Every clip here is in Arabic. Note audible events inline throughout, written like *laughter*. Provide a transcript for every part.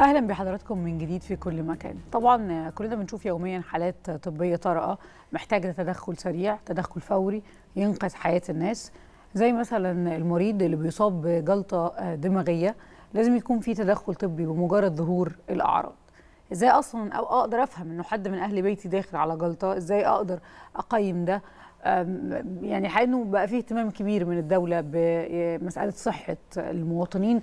اهلا بحضراتكم من جديد في كل مكان طبعا كلنا بنشوف يوميا حالات طبيه طارئه محتاجه تدخل سريع تدخل فوري ينقذ حياه الناس زي مثلا المريض اللي بيصاب بجلطه دماغيه لازم يكون في تدخل طبي بمجرد ظهور الاعراض ازاي اصلا او اقدر افهم انه حد من اهل بيتي داخل على جلطه ازاي اقدر اقيم ده يعني حقيقة بقى فيه اهتمام كبير من الدولة بمسألة صحة المواطنين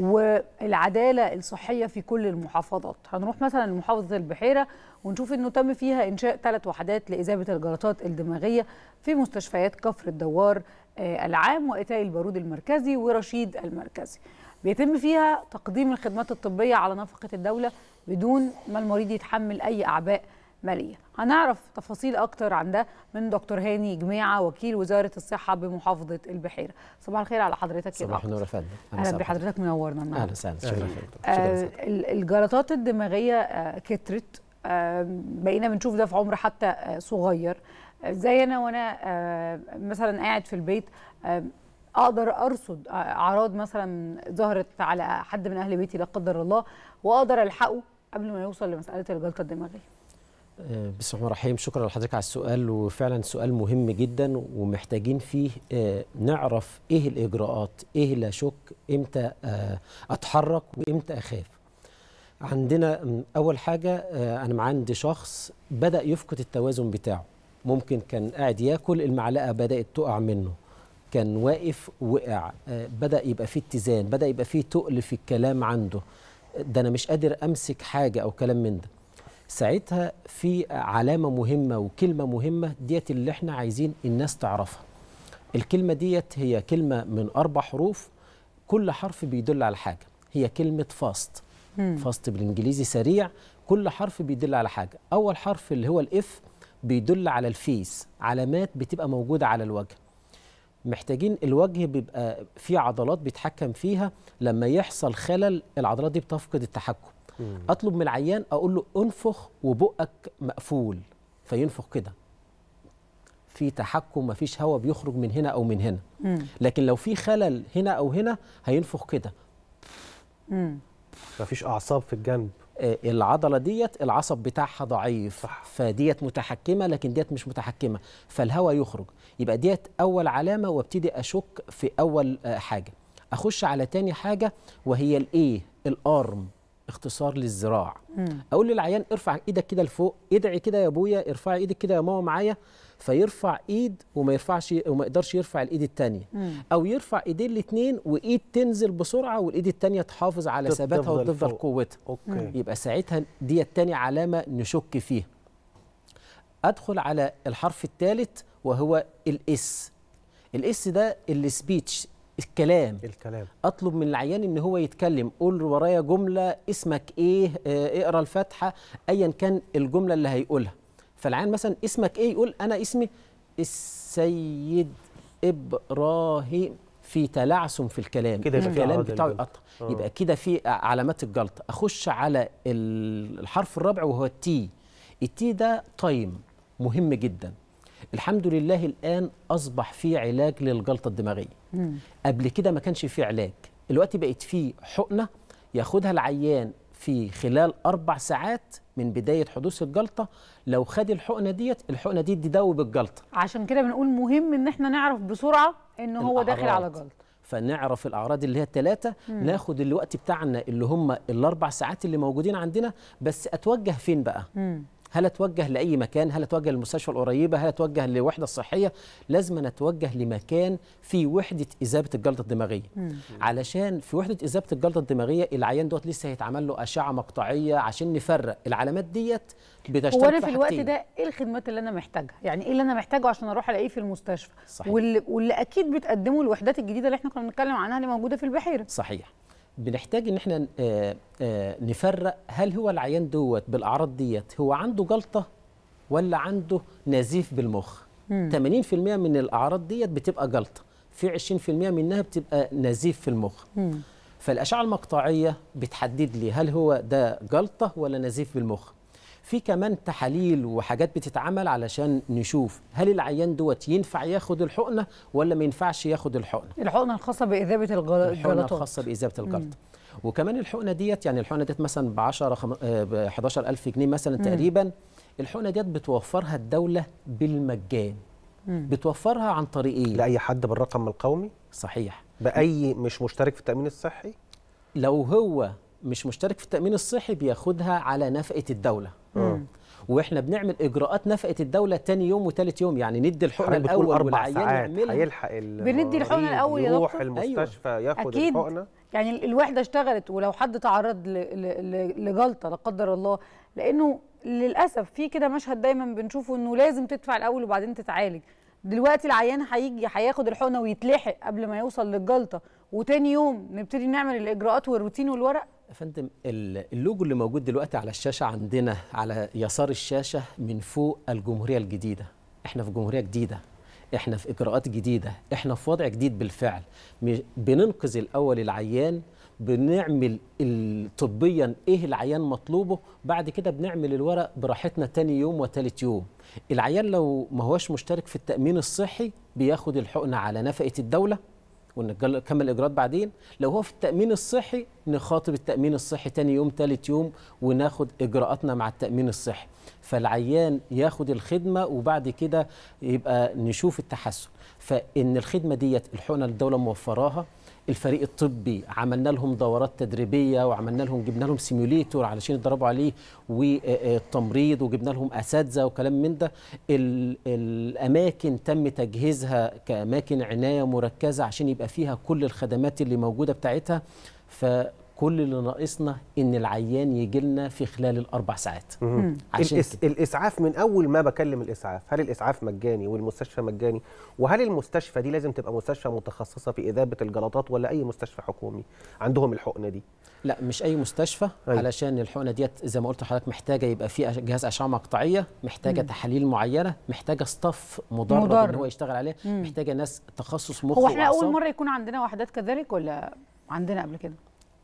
والعداله الصحيه في كل المحافظات هنروح مثلا لمحافظه البحيره ونشوف انه تم فيها انشاء ثلاث وحدات لاذابه الجلطات الدماغيه في مستشفيات كفر الدوار آه، العام واتاي البارود المركزي ورشيد المركزي بيتم فيها تقديم الخدمات الطبيه على نفقه الدوله بدون ما المريض يتحمل اي اعباء ماليه هنعرف تفاصيل اكتر عن ده من دكتور هاني جماعه وكيل وزاره الصحه بمحافظه البحيره صباح الخير على حضرتك يا صباح النور يا فندم اهلا بحضرتك منورنا النهارده اهلا وسهلا شكرا آه، الجلطات الدماغيه آه، كترت بقينا بنشوف ده في عمر حتى آه، صغير زي انا وانا مثلا قاعد في البيت اقدر ارصد اعراض مثلا ظهرت على حد من اهل بيتي لا قدر الله واقدر الحقه قبل ما يوصل لمساله الجلطه الدماغيه آه، بسم الله الرحمن الرحيم شكرا لحضرتك على السؤال وفعلا سؤال مهم جدا ومحتاجين فيه آه، نعرف ايه الاجراءات ايه لا شك امتى آه، اتحرك وامتى اخاف عندنا اول حاجه انا عندي شخص بدا يفقد التوازن بتاعه ممكن كان قاعد ياكل المعلقه بدات تقع منه كان واقف وقع بدا يبقى فيه اتزان بدا يبقى فيه تقل في الكلام عنده ده انا مش قادر امسك حاجه او كلام من ده ساعتها في علامة مهمة وكلمة مهمة ديت اللي احنا عايزين الناس تعرفها الكلمة ديت هي كلمة من أربع حروف كل حرف بيدل على حاجة هي كلمة فاست فاست بالإنجليزي سريع كل حرف بيدل على حاجة أول حرف اللي هو الإف بيدل على الفيس علامات بتبقى موجودة على الوجه محتاجين الوجه بيبقى فيه عضلات بيتحكم فيها لما يحصل خلل العضلات دي بتفقد التحكم اطلب من العيان اقول له انفخ وبقك مقفول فينفخ كده في تحكم مفيش هواء بيخرج من هنا او من هنا لكن لو في خلل هنا او هنا هينفخ كده مفيش اعصاب في الجنب آه، العضله ديت العصب بتاعها ضعيف صح. فديت متحكمه لكن ديت مش متحكمه فالهواء يخرج يبقى ديت اول علامه وابتدي اشك في اول آه، حاجه اخش على تاني حاجه وهي الايه الارم اختصار للذراع اقول للعيان ارفع ايدك كده لفوق ادعي كده يا ابويا ارفعي ايدك كده يا ماما معايا فيرفع ايد وما يرفعش وما يقدرش يرفع الايد الثانيه او يرفع ايدين الاثنين وايد تنزل بسرعه والايد الثانيه تحافظ على ثباتها وتفضل قوتها يبقى ساعتها دي الثانيه علامه نشك فيها ادخل على الحرف الثالث وهو الاس الاس ده السبيتش الكلام الكلام اطلب من العيان ان هو يتكلم قول ورايا جمله اسمك ايه آه، اقرا الفاتحه ايا كان الجمله اللي هيقولها فالعيان مثلا اسمك ايه يقول انا اسمي السيد ابراهيم في تلعثم في الكلام كده الكلام بتاعه يقطع آه. يبقى كده في علامات الجلطه اخش على الحرف الرابع وهو التي التي ده تايم مهم جدا الحمد لله الآن أصبح في علاج للجلطة الدماغية مم. قبل كده ما كانش في علاج دلوقتي بقت في حقنة ياخدها العيان في خلال أربع ساعات من بداية حدوث الجلطة لو خد الحقنة ديت الحقنة دي تدوب الجلطة عشان كده بنقول مهم إن احنا نعرف بسرعة إن هو الأعراض. داخل على جلطة فنعرف الأعراض اللي هي الثلاثة ناخد الوقت بتاعنا اللي هم الأربع ساعات اللي موجودين عندنا بس أتوجه فين بقى؟ مم. هل اتوجه لاي مكان هل اتوجه للمستشفى القريبه هل اتوجه للوحده الصحيه لازم اتوجه لمكان في وحده اذابه الجلطه الدماغيه مم. علشان في وحده اذابه الجلطه الدماغيه العيان دوت لسه هيتعمل له اشعه مقطعيه عشان نفرق العلامات ديت بتشتغل هو انا في الوقت ده ايه الخدمات اللي انا محتاجها يعني ايه اللي انا محتاجه عشان اروح الاقيه في المستشفى صحيح. واللي, واللي اكيد بتقدمه الوحدات الجديده اللي احنا كنا بنتكلم عنها اللي موجوده في البحيره صحيح بنحتاج ان احنا آه، آه، نفرق هل هو العيان دوت بالاعراض ديت هو عنده جلطه ولا عنده نزيف بالمخ مم. 80% من الاعراض ديت بتبقى جلطه في 20% منها بتبقى نزيف في المخ مم. فالاشعه المقطعيه بتحدد لي هل هو ده جلطه ولا نزيف بالمخ في كمان تحاليل وحاجات بتتعمل علشان نشوف هل العيان دوت ينفع ياخد الحقنه ولا ما ينفعش ياخد الحقنه الحقنه الخاصه باذابه الجلطات الحقنه الخاصه باذابه الجلطه وكمان الحقنه ديت يعني الحقنه ديت مثلا آه، ب 10 ب 11000 جنيه مثلا مم. تقريبا الحقنه ديت بتوفرها الدوله بالمجان مم. بتوفرها عن طريق ايه لاي حد بالرقم القومي صحيح باي مش مشترك في التامين الصحي لو هو مش مشترك في التامين الصحي بياخدها على نفقه الدوله اه. واحنا بنعمل اجراءات نفقه الدوله ثاني يوم وثالث يوم يعني ندي الحقنه الاول والعيان يعملها هيلحق بندي الحقنه الاول يا دكتور يروح أيوه. المستشفى أيوة. ياخد أكيد. الحقنه يعني الوحده اشتغلت ولو حد تعرض لجلطه لا قدر الله لانه للاسف في كده مشهد دايما بنشوفه انه لازم تدفع الاول وبعدين تتعالج دلوقتي العيان هيجي هياخد الحقنه ويتلحق قبل ما يوصل للجلطه وتاني يوم نبتدي نعمل الاجراءات والروتين والورق يا فندم اللوجو اللي موجود دلوقتي على الشاشه عندنا على يسار الشاشه من فوق الجمهوريه الجديده احنا في جمهوريه جديده احنا في اجراءات جديده احنا في وضع جديد بالفعل بننقذ الاول العيان بنعمل طبيا ايه العيان مطلوبه بعد كده بنعمل الورق براحتنا تاني يوم وتالت يوم العيان لو ما هوش مشترك في التامين الصحي بياخد الحقنه على نفقه الدوله ونكمل اجراءات بعدين لو هو في التامين الصحي نخاطب التامين الصحي تاني يوم تالت يوم وناخد اجراءاتنا مع التامين الصحي فالعيان ياخد الخدمه وبعد كده يبقى نشوف التحسن فان الخدمه ديت الحقنه الدوله موفراها الفريق الطبي عملنا لهم دورات تدريبيه وعملنا لهم جبنا لهم سيموليتور علشان يتدربوا عليه والتمريض وجبنا لهم اساتذه وكلام من ده الاماكن تم تجهيزها كاماكن عنايه مركزه عشان يبقى فيها كل الخدمات اللي موجوده بتاعتها ف كل اللي ناقصنا ان العيان يجي لنا في خلال الاربع ساعات عشان الإس... الاسعاف من اول ما بكلم الاسعاف هل الاسعاف مجاني والمستشفى مجاني وهل المستشفى دي لازم تبقى مستشفى متخصصه في اذابه الجلطات ولا اي مستشفى حكومي عندهم الحقنه دي لا مش اي مستشفى أي. أيوة. علشان الحقنه ديت زي ما قلت لحضرتك محتاجه يبقى في جهاز اشعه مقطعيه محتاجه مم. تحاليل معينه محتاجه ستاف مدرب, مدرب ان هو يشتغل عليه محتاجه ناس تخصص مخ هو احنا اول مره يكون عندنا وحدات كذلك ولا عندنا قبل كده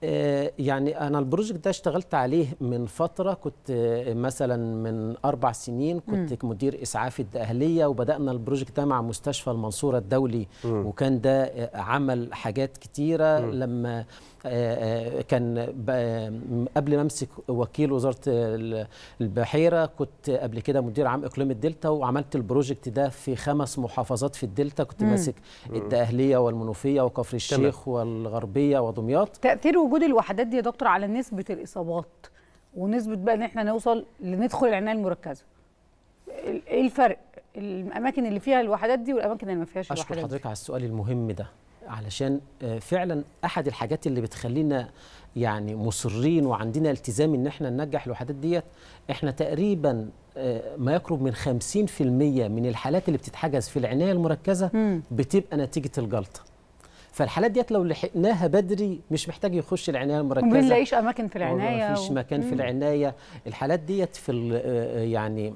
آه، يعني انا البروجكت ده اشتغلت عليه من فتره كنت آه، مثلا من اربع سنين كنت م. مدير اسعاف الاهليه وبدانا البروجكت ده مع مستشفى المنصوره الدولي م. وكان ده آه، عمل حاجات كتيره م. لما آه، آه، كان قبل ما امسك وكيل وزاره البحيره كنت قبل كده مدير عام اقليم الدلتا وعملت البروجكت ده في خمس محافظات في الدلتا كنت مم. ماسك الدقهليه والمنوفيه وكفر الشيخ تمام. والغربيه ودمياط تاثير وجود الوحدات دي يا دكتور على نسبه الاصابات ونسبه بقى ان احنا نوصل لندخل العنايه المركزه ايه الفرق الاماكن اللي فيها الوحدات دي والاماكن اللي ما فيهاش الوحدات اشكر حضرتك على السؤال المهم ده علشان آه، فعلا احد الحاجات اللي بتخلينا يعني مصرين وعندنا التزام ان احنا ننجح الوحدات ديت احنا تقريبا آه، ما يقرب من 50% من الحالات اللي بتتحجز في العنايه المركزه بتبقى نتيجه الجلطه فالحالات ديت لو لحقناها بدري مش محتاج يخش العنايه المركزه وما بنلاقيش اماكن في العنايه ما فيش مكان في العنايه الحالات ديت في آه، يعني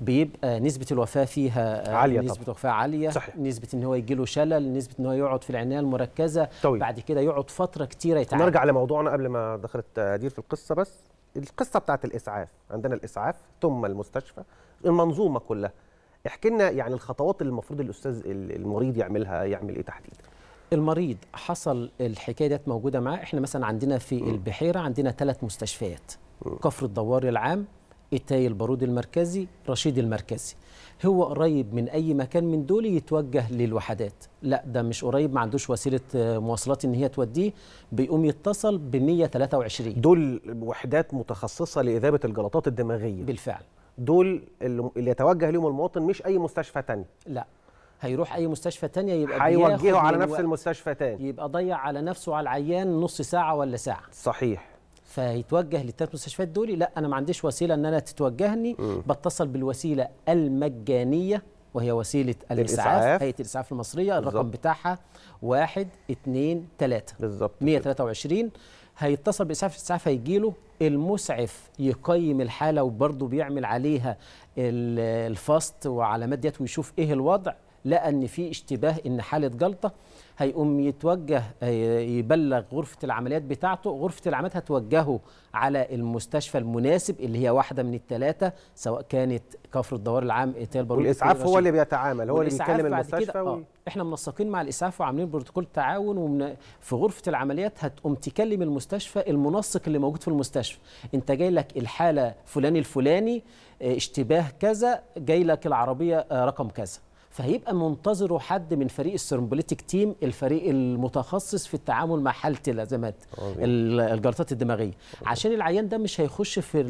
بيبقى آه، نسبة الوفاة فيها آه، عالية نسبة طبعا. وفاة عالية صحيح. نسبة ان هو يجيله شلل نسبة ان هو يقعد في العناية المركزة طويل. بعد كده يقعد فترة كتيرة يتعالج نرجع لموضوعنا قبل ما دخلت أدير آه، في القصة بس القصة بتاعت الإسعاف عندنا الإسعاف ثم المستشفى المنظومة كلها احكي لنا يعني الخطوات اللي المفروض الأستاذ المريض يعملها يعمل إيه تحديدا المريض حصل الحكايه ديت موجوده معاه احنا مثلا عندنا في م. البحيره عندنا ثلاث مستشفيات م. كفر الدوار العام إتاي البارود المركزي رشيد المركزي هو قريب من اي مكان من دول يتوجه للوحدات لا ده مش قريب ما عندوش وسيله آه، مواصلات ان هي توديه بيقوم يتصل ب 123 دول وحدات متخصصه لاذابه الجلطات الدماغيه بالفعل دول اللي يتوجه لهم المواطن مش اي مستشفى تاني لا هيروح اي مستشفى تانية يبقى هيوجهه على نفس المستشفى تاني يبقى ضيع على نفسه على العيان نص ساعه ولا ساعه صحيح فيتوجه للثلاث مستشفيات دول لا انا ما عنديش وسيله ان انا تتوجهني م. بتصل بالوسيله المجانيه وهي وسيله الاسعاف هيئه الاسعاف المصريه بالزبط. الرقم بتاعها 1 2 3 بالظبط 123 هيتصل باسعاف الاسعاف هيجي له المسعف يقيم الحاله وبرضه بيعمل عليها الفاست وعلامات ديت ويشوف ايه الوضع لقى ان في اشتباه ان حاله جلطه هيقوم يتوجه آه، يبلغ غرفه العمليات بتاعته غرفه العمليات هتوجهه على المستشفى المناسب اللي هي واحده من الثلاثه سواء كانت كفر الدوار العام إيطال بارون والاسعاف هو اللي بيتعامل هو اللي بيكلم المستشفى آه، و... آه. احنا منسقين مع الاسعاف وعاملين بروتوكول تعاون ومن في غرفه العمليات هتقوم تكلم المستشفى المنسق اللي موجود في المستشفى انت جاي لك الحاله فلان الفلاني آه، اشتباه كذا جاي لك العربيه رقم كذا فهيبقى منتظره حد من فريق السيرمبوليتيك تيم الفريق المتخصص في التعامل مع حاله الازمات الجلطات الدماغيه عشان العيان ده مش هيخش في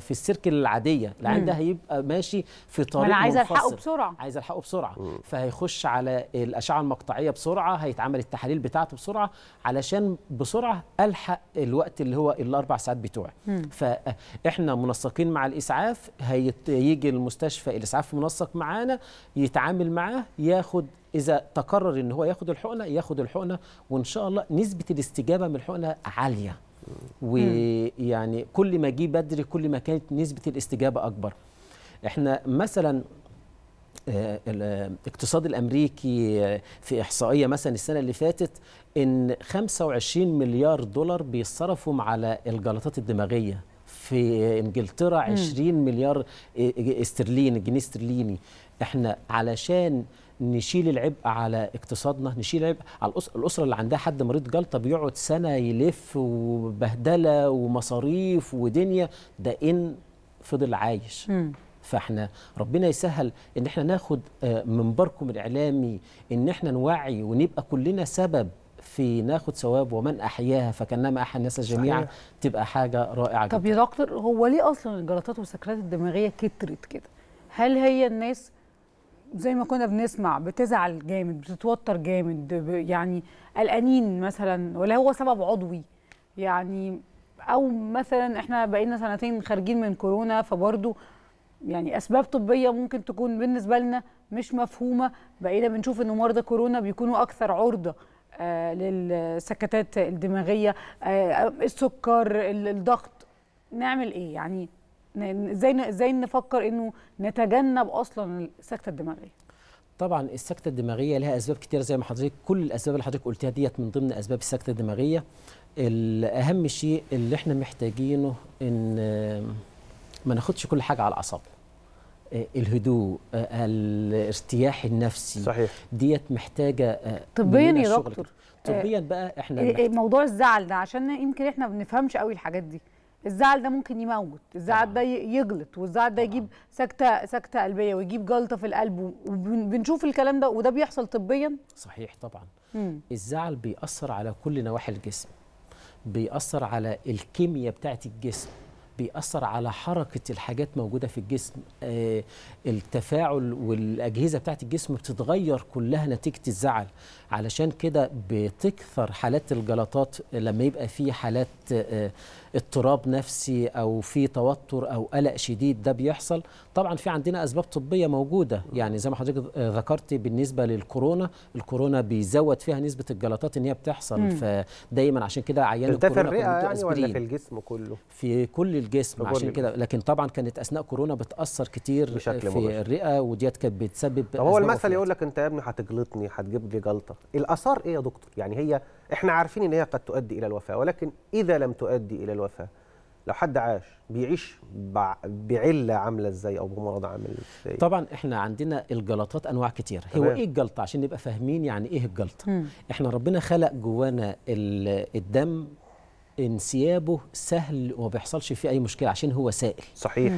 في السيركل العاديه العيان ده هيبقى ماشي في طريق انا عايز الحقه بسرعه عايز الحقه بسرعه مم. فهيخش على الاشعه المقطعيه بسرعه هيتعمل التحاليل بتاعته بسرعه علشان بسرعه الحق الوقت اللي هو الاربع ساعات بتوعي فاحنا منسقين مع الاسعاف هيجي المستشفى الاسعاف منسق معانا يتعامل يتعامل معاه ياخد اذا تقرر ان هو ياخد الحقنه ياخد الحقنه وان شاء الله نسبه الاستجابه من الحقنه عاليه ويعني كل ما جه بدري كل ما كانت نسبه الاستجابه اكبر احنا مثلا آه، الاقتصاد الامريكي آه، في احصائيه مثلا السنه اللي فاتت ان 25 مليار دولار بيتصرفوا على الجلطات الدماغيه في انجلترا 20 مليار آه، استرليني جنيه استرليني احنا علشان نشيل العبء على اقتصادنا نشيل العبء على الأسرة, الأسرة اللي عندها حد مريض جلطة بيقعد سنة يلف وبهدلة ومصاريف ودنيا ده إن فضل عايش م. فاحنا ربنا يسهل ان احنا ناخد آه، منبركم الاعلامي ان احنا نوعي ونبقى كلنا سبب في ناخد ثواب ومن احياها فكانما احيا الناس جميعا صحيح. تبقى حاجه رائعه طب جدا طب يا دكتور هو ليه اصلا الجلطات والسكرات الدماغيه كترت كده هل هي الناس زي ما كنا بنسمع بتزعل جامد بتتوتر جامد يعني قلقانين مثلا ولا هو سبب عضوي يعني او مثلا احنا بقينا سنتين خارجين من كورونا فبرضه يعني اسباب طبيه ممكن تكون بالنسبه لنا مش مفهومه بقينا بنشوف ان مرضى كورونا بيكونوا اكثر عرضه آه، للسكتات الدماغيه آه، السكر الضغط نعمل ايه يعني ازاي ازاي نفكر انه نتجنب اصلا السكته الدماغيه طبعا السكته الدماغيه لها اسباب كتير زي ما حضرتك كل الاسباب اللي حضرتك قلتها ديت من ضمن اسباب السكته الدماغيه اهم شيء اللي احنا محتاجينه ان ما ناخدش كل حاجه على اعصابنا آه، الهدوء آه، الارتياح النفسي صحيح ديت محتاجه آه، طبيا يا دكتور طبيا بقى احنا موضوع الزعل ده عشان يمكن احنا ما بنفهمش قوي الحاجات دي الزعل ده ممكن يموت الزعل ده يجلط والزعل ده يجيب سكته سكته قلبيه ويجيب جلطه في القلب وبنشوف الكلام ده وده بيحصل طبيا صحيح طبعا مم. الزعل بيأثر على كل نواحي الجسم بيأثر على الكيمياء بتاعه الجسم بيأثر على حركة الحاجات موجودة في الجسم آه التفاعل والأجهزة بتاعت الجسم بتتغير كلها نتيجة الزعل علشان كده بتكثر حالات الجلطات لما يبقى في حالات آه اضطراب نفسي أو في توتر أو قلق شديد ده بيحصل طبعا في عندنا أسباب طبية موجودة يعني زي ما حضرتك ذكرتي بالنسبة للكورونا الكورونا بيزود فيها نسبة الجلطات إن هي بتحصل فدايما عشان كده عيان الكورونا في الرئة يعني ولا في الجسم كله؟ في كل الجسم عشان كده لكن طبعا كانت اثناء كورونا بتاثر كتير بشكل في مباشر. الرئه وديت كانت بتسبب هو المثل يقول لك انت يا ابني هتجلطني هتجيب لي جلطه الاثار ايه يا دكتور يعني هي احنا عارفين ان هي قد تؤدي الى الوفاه ولكن اذا لم تؤدي الى الوفاه لو حد عاش بيعيش بعله عامله ازاي او بمرض عامل ازاي طبعا احنا عندنا الجلطات انواع كتير هو ايه الجلطه عشان نبقى فاهمين يعني ايه الجلطه احنا ربنا خلق جوانا الدم انسيابه سهل وما بيحصلش فيه اي مشكله عشان هو سائل صحيح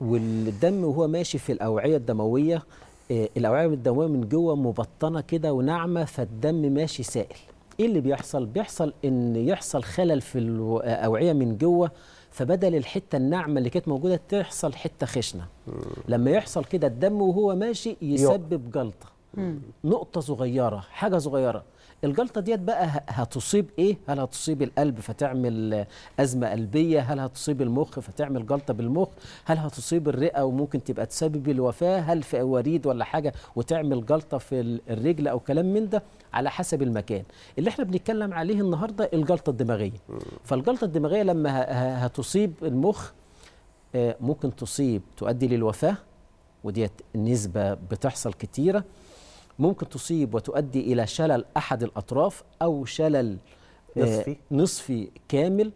والدم وهو ماشي في الاوعيه الدمويه آه، الاوعيه الدمويه من جوه مبطنه كده وناعمه فالدم ماشي سائل ايه اللي بيحصل بيحصل ان يحصل خلل في الاوعيه من جوه فبدل الحته الناعمه اللي كانت موجوده تحصل حته خشنه لما يحصل كده الدم وهو ماشي يسبب جلطه نقطه صغيره حاجه صغيره الجلطه ديت بقى هتصيب ايه هل هتصيب القلب فتعمل ازمه قلبيه هل هتصيب المخ فتعمل جلطه بالمخ هل هتصيب الرئه وممكن تبقى تسبب الوفاه هل في وريد ولا حاجه وتعمل جلطه في الرجل او كلام من ده على حسب المكان اللي احنا بنتكلم عليه النهارده الجلطه الدماغيه فالجلطه الدماغيه لما هتصيب المخ آه، ممكن تصيب تؤدي للوفاه وديت نسبه بتحصل كتيره ممكن تصيب وتؤدي الى شلل احد الاطراف او شلل آه، نصفي نصفي كامل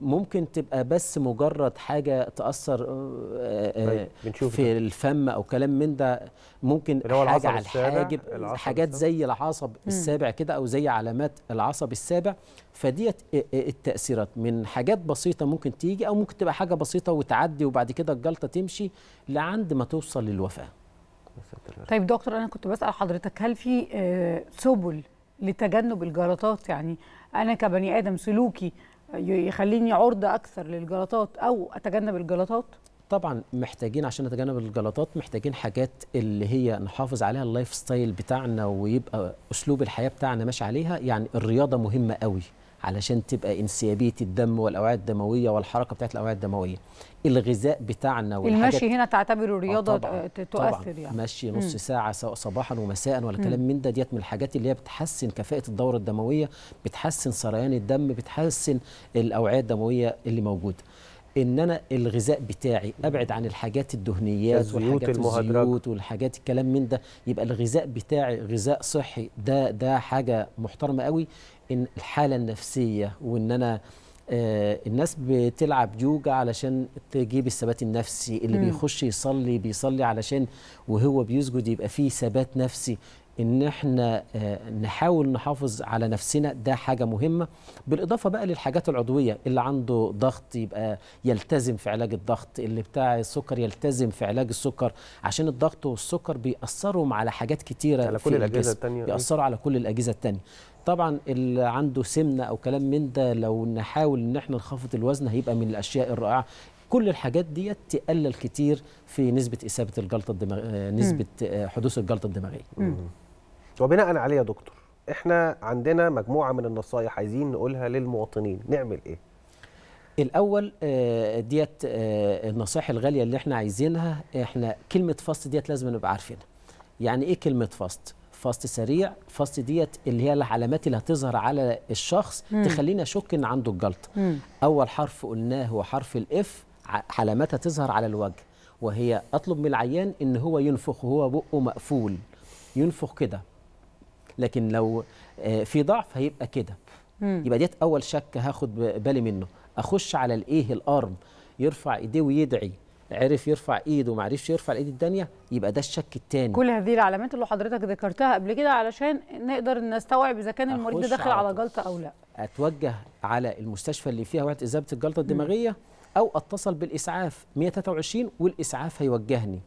ممكن تبقى بس مجرد حاجه تاثر آه، آه، طيب، في الفم او كلام من ده ممكن حاجه على الحاجب حاجات زي العصب السابع كده او زي علامات العصب السابع فديت التاثيرات من حاجات بسيطه ممكن تيجي او ممكن تبقى حاجه بسيطه وتعدي وبعد كده الجلطه تمشي لعند ما توصل للوفاه طيب دكتور انا كنت بسال حضرتك هل في آه، سبل لتجنب الجلطات يعني انا كبني ادم سلوكي آه، يخليني عرضه اكثر للجلطات او اتجنب الجلطات طبعا محتاجين عشان نتجنب الجلطات محتاجين حاجات اللي هي نحافظ عليها اللايف ستايل بتاعنا ويبقى اسلوب الحياه بتاعنا ماشي عليها يعني الرياضه مهمه قوي علشان تبقى انسيابيه الدم والاوعيه الدمويه والحركه بتاعت الاوعيه الدمويه الغذاء بتاعنا المشي هنا تعتبره رياضه آه، طبعًا تؤثر طبعًا يعني مشي نص ساعه سواء صباحا ومساء ولا كلام من ده ديت من الحاجات اللي هي بتحسن كفاءه الدوره الدمويه بتحسن سريان الدم بتحسن الاوعيه الدمويه اللي موجوده ان انا الغذاء بتاعي ابعد عن الحاجات الدهنيات والحاجات المهدرجة. الزيوت والحاجات الكلام من ده يبقى الغذاء بتاعي غذاء صحي ده ده حاجه محترمه قوي إن الحاله النفسيه وان انا آه الناس بتلعب يوجا علشان تجيب الثبات النفسي اللي م. بيخش يصلي بيصلي علشان وهو بيسجد يبقى فيه ثبات نفسي ان احنا آه نحاول نحافظ على نفسنا ده حاجه مهمه بالاضافه بقى للحاجات العضويه اللي عنده ضغط يبقى يلتزم في علاج الضغط اللي بتاع السكر يلتزم في علاج السكر عشان الضغط والسكر بيأثروا على حاجات كتيره على كل الاجهزه التانية آه. بيأثروا على كل الاجهزه التانية طبعا اللي عنده سمنه او كلام من ده لو نحاول ان احنا نخفض الوزن هيبقى من الاشياء الرائعه كل الحاجات ديت تقلل كتير في نسبه اصابه الجلطه الدماغيه آه، نسبه آه، حدوث الجلطه الدماغيه وبناء عليه يا دكتور احنا عندنا مجموعه من النصايح عايزين نقولها للمواطنين نعمل ايه الاول آه، ديت النصائح الغاليه اللي احنا عايزينها احنا كلمه فاست ديت لازم نبقى عارفينها يعني ايه كلمه فاست فاست سريع فاست ديت اللي هي العلامات اللي هتظهر على الشخص مم. تخلينا شك ان عنده الجلطه مم. اول حرف قلناه هو حرف الاف علاماتها تظهر على الوجه وهي اطلب من العيان ان هو ينفخ وهو بقه مقفول ينفخ كده لكن لو آه، في ضعف هيبقى كده يبقى ديت اول شك هاخد بالي منه اخش على الايه الارم يرفع ايديه ويدعي عرف يرفع ايده وما عرفش يرفع الايد الثانيه يبقى ده الشك الثاني كل هذه العلامات اللي حضرتك ذكرتها قبل كده علشان نقدر نستوعب اذا كان المريض داخل على جلطه او لا اتوجه على المستشفى اللي فيها وحده اذابه الجلطه الدماغيه او اتصل بالاسعاف 123 والاسعاف هيوجهني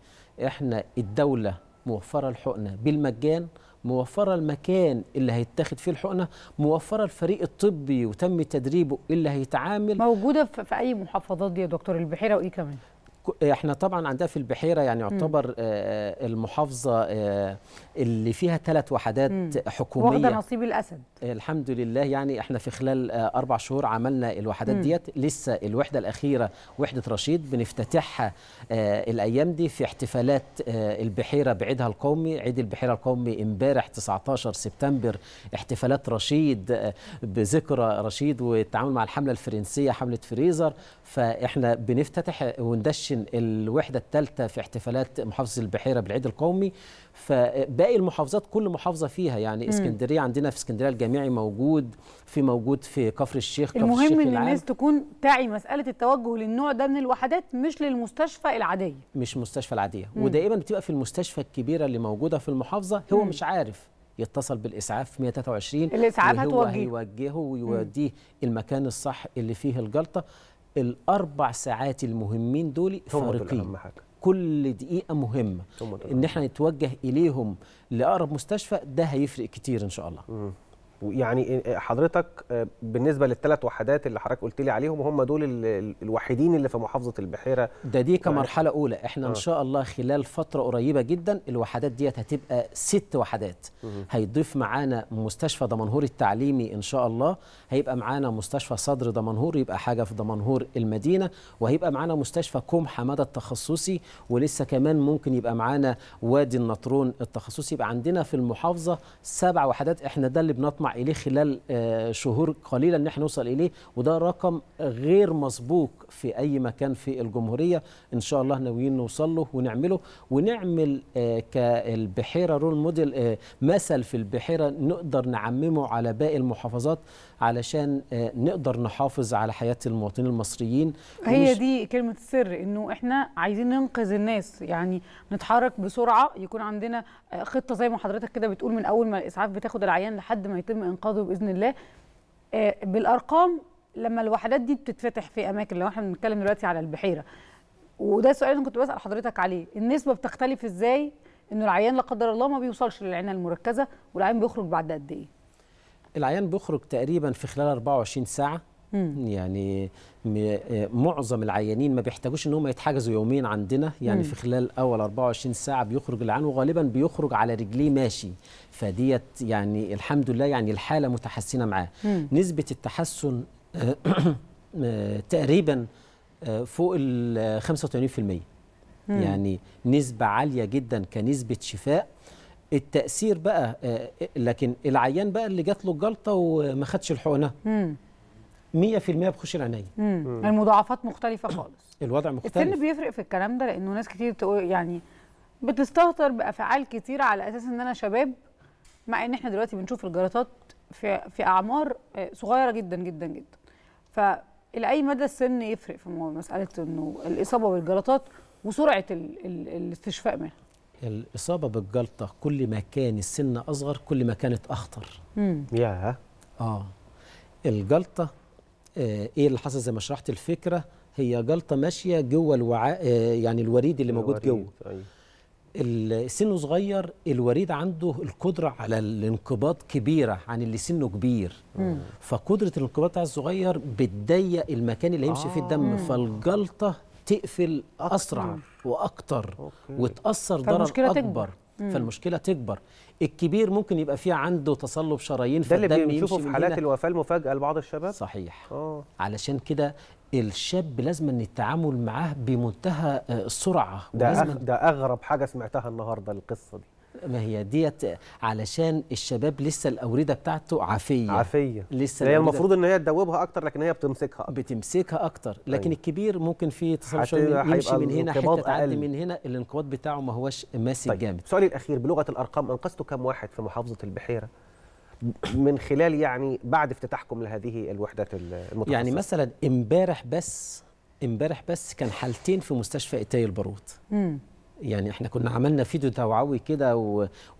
احنا الدوله موفره الحقنه بالمجان موفره المكان اللي هيتاخد فيه الحقنه موفره الفريق الطبي وتم تدريبه اللي هيتعامل موجوده في اي محافظات دي يا دكتور البحيره وايه كمان آه، احنا طبعا عندنا في البحيره يعني يعتبر آه، آه، المحافظه اللي فيها ثلاث وحدات حكوميه واخده نصيب الاسد الحمد لله يعني احنا في خلال آه، اربع شهور عملنا الوحدات ديت لسه الوحده الاخيره وحده رشيد بنفتتحها آه، الايام دي في احتفالات آه، البحيره بعيدها القومي عيد البحيره القومي امبارح 19 سبتمبر احتفالات رشيد بذكرى رشيد والتعامل مع الحمله الفرنسيه حمله فريزر فاحنا بنفتتح وندشن الوحده الثالثه في احتفالات محافظه البحيره بالعيد القومي فباقي المحافظات كل محافظه فيها يعني اسكندريه عندنا في اسكندريه الجميله الجامعي موجود في موجود في كفر الشيخ كفر المهم الشيخ ان الناس تكون تعي مساله التوجه للنوع ده من الوحدات مش للمستشفى العاديه مش المستشفى العاديه مم. ودائما بتبقى في المستشفى الكبيره اللي موجوده في المحافظه هو مم. مش عارف يتصل بالاسعاف 123 الاسعاف هتوجهه هيوجهه ويوديه المكان الصح اللي فيه الجلطه الاربع ساعات المهمين دول فارقين كل دقيقه مهمه ان احنا نتوجه اليهم لاقرب مستشفى ده هيفرق كتير ان شاء الله يعني حضرتك آه، بالنسبه للثلاث وحدات اللي حضرتك قلت لي عليهم هم دول الوحيدين اللي في محافظه البحيره ده دي كمرحله يعني اولى احنا آه. ان شاء الله خلال فتره قريبه جدا الوحدات ديت هتبقى ست وحدات هيضيف معانا مستشفى دمنهور التعليمي ان شاء الله هيبقى معانا مستشفى صدر دمنهور يبقى حاجه في دمنهور المدينه وهيبقى معانا مستشفى كوم حماده التخصصي ولسه كمان ممكن يبقى معانا وادي النطرون التخصصي يبقى عندنا في المحافظه سبع وحدات احنا ده اللي بنطمع اليه خلال آه، شهور قليله ان احنا نوصل اليه وده رقم غير مسبوق في اي مكان في الجمهوريه ان شاء الله ناويين نوصل له ونعمله ونعمل آه، كالبحيره رول موديل آه، مثل في البحيره نقدر نعممه على باقي المحافظات علشان نقدر نحافظ على حياه المواطنين المصريين هي دي كلمه السر انه احنا عايزين ننقذ الناس يعني نتحرك بسرعه يكون عندنا خطه زي ما حضرتك كده بتقول من اول ما الاسعاف بتاخد العيان لحد ما يتم يتم انقاذه باذن الله آه، بالارقام لما الوحدات دي بتتفتح في اماكن لو احنا بنتكلم دلوقتي على البحيره وده سؤال انا كنت بسال حضرتك عليه النسبه بتختلف ازاي انه العيان لا قدر الله ما بيوصلش للعنايه المركزه والعيان بيخرج بعد قد ايه العيان بيخرج تقريبا في خلال 24 ساعه مم. يعني آه، معظم العيانين ما بيحتاجوش ان هم يتحجزوا يومين عندنا يعني مم. في خلال اول 24 ساعه بيخرج العيان وغالبا بيخرج على رجليه ماشي فديت يعني الحمد لله يعني الحاله متحسنه معاه نسبه التحسن آه، *clears throat* آه، تقريبا فوق ال 85% مم. يعني نسبه عاليه جدا كنسبه شفاء التاثير بقى لكن العيان بقى اللي جات له الجلطه وما خدش الحقنه 100% بخش العنايه المضاعفات مختلفه خالص الوضع مختلف السن بيفرق في الكلام ده لانه ناس كتير تقول يعني بتستهتر بافعال كتير على اساس ان انا شباب مع ان احنا دلوقتي بنشوف الجلطات في في اعمار آه، صغيره جدا جدا جدا أي مدى السن يفرق في مساله انه الاصابه بالجلطات وسرعه الـ الـ الاستشفاء منها الاصابه بالجلطه كل ما كان السن اصغر كل ما كانت اخطر ياه اه الجلطه آه، ايه اللي حصل زي ما شرحت الفكره هي جلطه ماشيه جوه الوعاء آه، يعني الوريد اللي موجود جوه أيوه. سنه صغير الوريد عنده القدره على الانقباض كبيره عن اللي سنه كبير مم. فقدره الانقباض بتاع الصغير بتضيق المكان اللي هيمشي آه. فيه الدم آه. فالجلطه تقفل اسرع واكتر أوكي. وتاثر ضرر اكبر فالمشكله تكبر الكبير ممكن يبقى فيه عنده تصلب شرايين ده اللي بنشوفه في حالات الوفاه المفاجئه لبعض الشباب صحيح أوه. علشان كده الشاب لازم ان التعامل معاه بمنتهى آه، السرعه ده أغ... ده اغرب حاجه سمعتها النهارده القصه دي ما هي ديت علشان الشباب لسه الاورده بتاعته عافيه عافيه لسه هي المفروض ان هي تدوبها اكتر لكن هي بتمسكها أكتر. بتمسكها اكتر لكن أيوة. الكبير ممكن في تصرف يمشي من هنا حتى تعدي من هنا الانقباض بتاعه ما هوش ماسك طيب. جامد سؤالي الاخير بلغه الارقام انقذتوا كم واحد في محافظه البحيره من خلال يعني بعد افتتاحكم لهذه الوحدات المتخصصه يعني مثلا امبارح بس امبارح بس كان حالتين في مستشفى ايتاي البارود يعني احنا كنا عملنا فيديو توعوي كده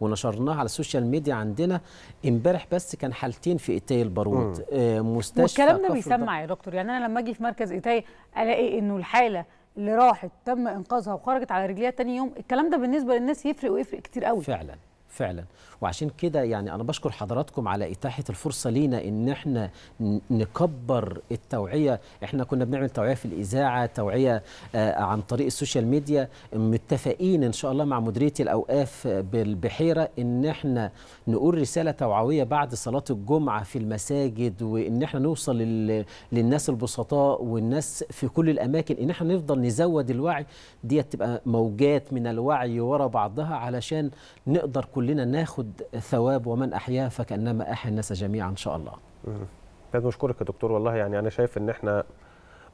ونشرناه على السوشيال ميديا عندنا امبارح بس كان حالتين في ايتاي البارود آه، مستشفى والكلام ده بيسمع يا دكتور يعني انا لما اجي في مركز ايتاي الاقي انه الحاله اللي راحت تم انقاذها وخرجت على رجليها تاني يوم الكلام ده بالنسبه للناس يفرق ويفرق كتير قوي فعلا فعلا وعشان كده يعني انا بشكر حضراتكم على اتاحه الفرصه لينا ان احنا نكبر التوعيه احنا كنا بنعمل توعيه في الاذاعه توعيه آه، عن طريق السوشيال ميديا متفقين ان شاء الله مع مديريه الاوقاف بالبحيره ان احنا نقول رساله توعويه بعد صلاه الجمعه في المساجد وان احنا نوصل للناس البسطاء والناس في كل الاماكن ان احنا نفضل نزود الوعي ديت تبقى موجات من الوعي ورا بعضها علشان نقدر كل كلنا ناخد ثواب ومن أحياه فكأنما أحيا الناس جميعا إن شاء الله لازم أشكرك يا دكتور والله يعني أنا شايف إن إحنا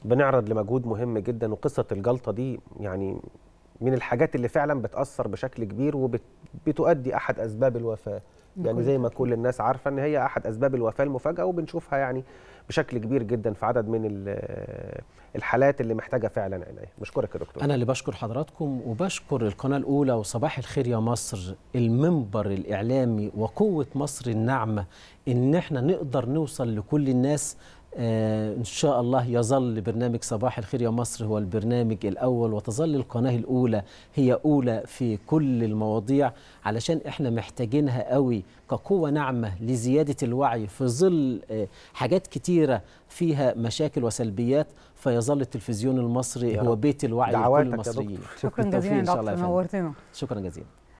بنعرض لمجهود مهم جدا وقصة الجلطة دي يعني من الحاجات اللي فعلا بتاثر بشكل كبير وبتؤدي احد اسباب الوفاه يعني زي ما كل الناس عارفه ان هي احد اسباب الوفاه المفاجاه وبنشوفها يعني بشكل كبير جدا في عدد من الحالات اللي محتاجه فعلا عنايه بشكرك يا دكتور انا اللي بشكر حضراتكم وبشكر القناه الاولى وصباح الخير يا مصر المنبر الاعلامي وقوه مصر الناعمه ان احنا نقدر نوصل لكل الناس آه، إن شاء الله يظل برنامج صباح الخير يا مصر هو البرنامج الأول وتظل القناة الأولى هي أولى في كل المواضيع علشان إحنا محتاجينها قوي كقوة ناعمة لزيادة الوعي في ظل آه، حاجات كتيرة فيها مشاكل وسلبيات فيظل التلفزيون المصري هو بيت الوعي لكل المصريين شكرا جزيلا دكتور نورتنا شكرا جزيلا